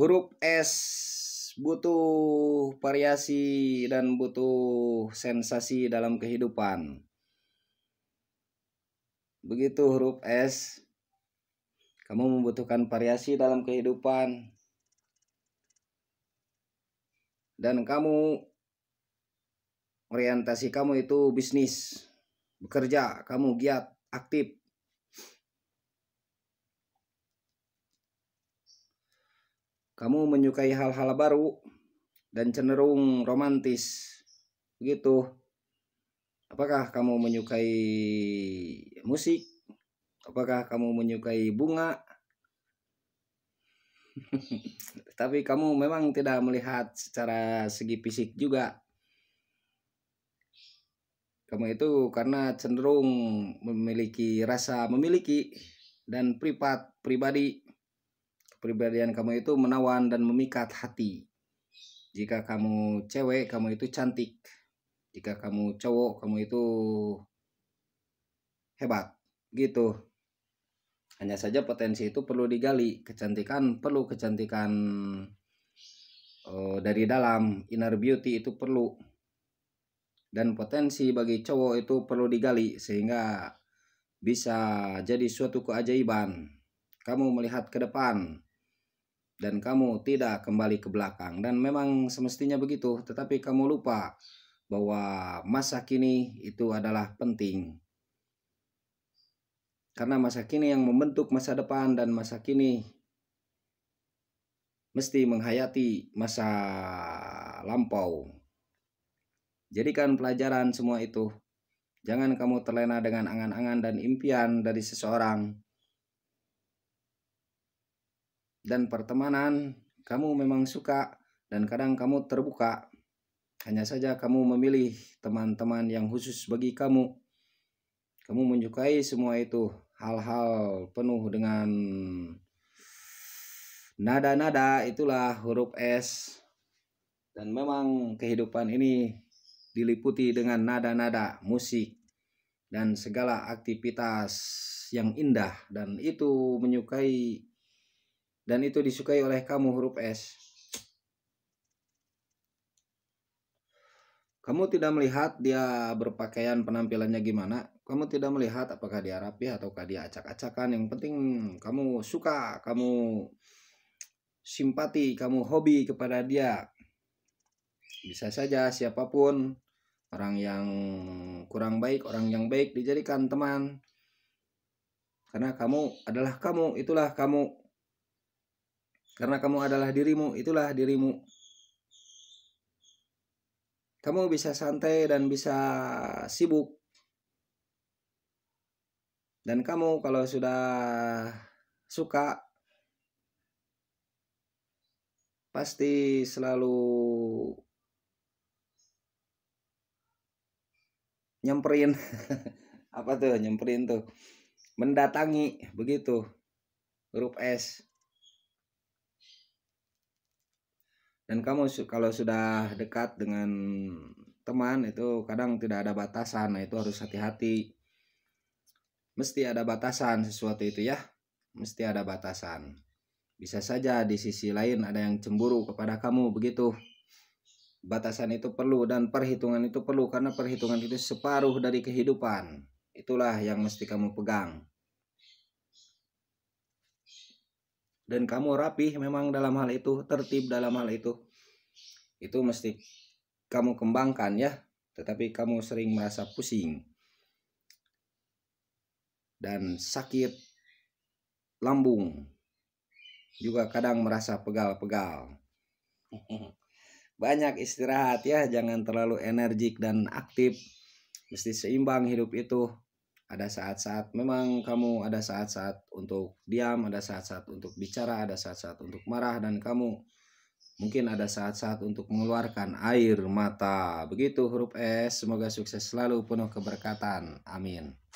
huruf S butuh variasi dan butuh sensasi dalam kehidupan. Begitu huruf S, kamu membutuhkan variasi dalam kehidupan. Dan kamu, orientasi kamu itu bisnis, bekerja, kamu giat, aktif. kamu menyukai hal-hal baru dan cenderung romantis. Begitu. Apakah kamu menyukai musik? Apakah kamu menyukai bunga? Tapi kamu memang tidak melihat secara segi fisik juga. Kamu itu karena cenderung memiliki rasa memiliki dan privat pribadi Kepribadian kamu itu menawan dan memikat hati. Jika kamu cewek, kamu itu cantik. Jika kamu cowok, kamu itu hebat. Gitu. Hanya saja potensi itu perlu digali. Kecantikan perlu kecantikan uh, dari dalam. Inner beauty itu perlu. Dan potensi bagi cowok itu perlu digali sehingga bisa jadi suatu keajaiban. Kamu melihat ke depan, dan kamu tidak kembali ke belakang dan memang semestinya begitu tetapi kamu lupa bahwa masa kini itu adalah penting karena masa kini yang membentuk masa depan dan masa kini mesti menghayati masa lampau jadikan pelajaran semua itu jangan kamu terlena dengan angan-angan dan impian dari seseorang dan pertemanan, kamu memang suka dan kadang kamu terbuka. Hanya saja kamu memilih teman-teman yang khusus bagi kamu. Kamu menyukai semua itu, hal-hal penuh dengan nada-nada itulah huruf S. Dan memang kehidupan ini diliputi dengan nada-nada, musik, dan segala aktivitas yang indah dan itu menyukai dan itu disukai oleh kamu huruf S. Kamu tidak melihat dia berpakaian penampilannya gimana? Kamu tidak melihat apakah dia rapi ataukah dia acak-acakan? Yang penting kamu suka, kamu simpati, kamu hobi kepada dia. Bisa saja siapapun, orang yang kurang baik, orang yang baik dijadikan teman. Karena kamu adalah kamu, itulah kamu karena kamu adalah dirimu, itulah dirimu. Kamu bisa santai dan bisa sibuk. Dan kamu kalau sudah suka pasti selalu nyemperin apa tuh nyemperin tuh mendatangi begitu Grup S dan kamu kalau sudah dekat dengan teman itu kadang tidak ada batasan nah itu harus hati-hati mesti ada batasan sesuatu itu ya mesti ada batasan bisa saja di sisi lain ada yang cemburu kepada kamu begitu batasan itu perlu dan perhitungan itu perlu karena perhitungan itu separuh dari kehidupan itulah yang mesti kamu pegang dan kamu rapih memang dalam hal itu tertib dalam hal itu itu mesti kamu kembangkan ya tetapi kamu sering merasa pusing dan sakit lambung juga kadang merasa pegal-pegal banyak istirahat ya jangan terlalu energik dan aktif mesti seimbang hidup itu ada saat-saat memang kamu ada saat-saat untuk diam, ada saat-saat untuk bicara, ada saat-saat untuk marah dan kamu mungkin ada saat-saat untuk mengeluarkan air mata. Begitu huruf S, semoga sukses selalu penuh keberkatan. Amin.